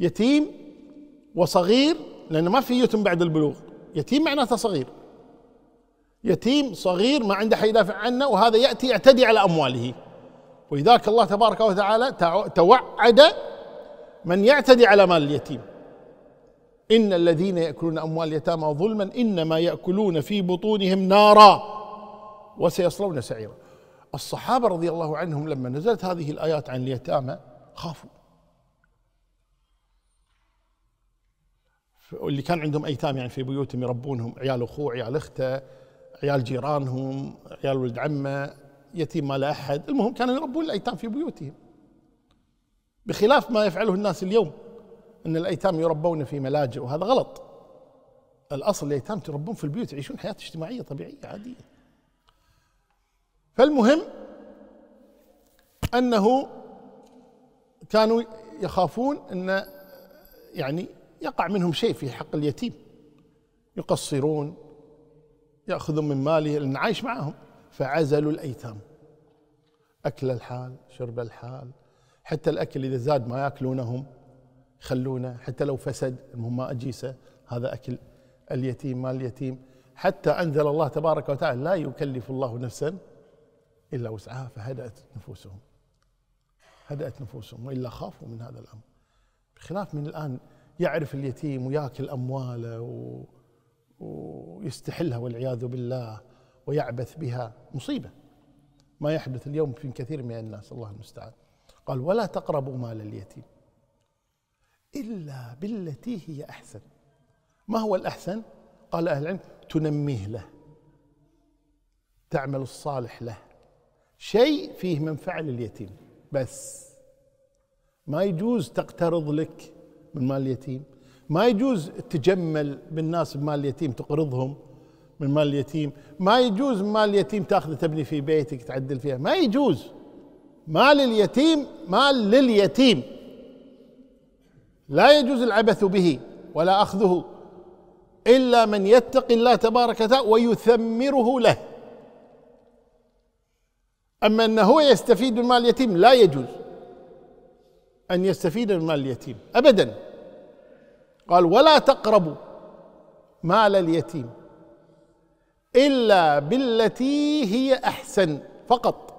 يتيم وصغير لأن ما في يتم بعد البلوغ يتيم معناته صغير يتيم صغير ما عنده حي يدافع عنه وهذا يأتي يعتدي على أمواله ولذلك الله تبارك وتعالى توعد من يعتدي على مال اليتيم إن الذين يأكلون أموال اليتامى ظلما إنما يأكلون في بطونهم نارا وسيصلون سعيرا الصحابة رضي الله عنهم لما نزلت هذه الآيات عن اليتامى خافوا واللي كان عندهم ايتام يعني في بيوتهم يربونهم عيال اخوه عيال اخته عيال جيرانهم عيال ولد عمه يتيم ما لا احد المهم كانوا يربون الايتام في بيوتهم بخلاف ما يفعله الناس اليوم ان الايتام يربون في ملاجئ وهذا غلط الاصل الايتام تربون في البيوت يعيشون حياه اجتماعيه طبيعيه عاديه فالمهم انه كانوا يخافون ان يعني يقع منهم شيء في حق اليتيم يقصرون يأخذون من ماله لأن عايش معهم فعزلوا الأيتام أكل الحال شرب الحال حتى الأكل إذا زاد ما يأكلونهم يخلونه حتى لو فسد المهم ما أجيسه هذا أكل اليتيم مال اليتيم حتى أنزل الله تبارك وتعالى لا يكلف الله نفسا إلا وسعها فهدأت نفوسهم هدأت نفوسهم وإلا خافوا من هذا الأمر بخلاف من الآن يعرف اليتيم وياكل امواله و... ويستحلها والعياذ بالله ويعبث بها مصيبه ما يحدث اليوم في كثير من الناس الله المستعان قال ولا تقربوا مال اليتيم الا بالتي هي احسن ما هو الاحسن قال اهل العلم تنميه له تعمل الصالح له شيء فيه منفعه لليتيم بس ما يجوز تقترض لك من مال اليتيم ما يجوز تجمل بالناس بمال اليتيم تقرضهم من مال اليتيم ما يجوز مال اليتيم تاخذه تبني في بيتك تعدل فيها ما يجوز مال اليتيم مال لليتيم لا يجوز العبث به ولا اخذه الا من يتقي الله تبارك وتعالى ويثمره له اما انه هو يستفيد من مال اليتيم لا يجوز أن يستفيد من مال اليتيم أبدا قال ولا تقربوا مال اليتيم إلا بالتي هي أحسن فقط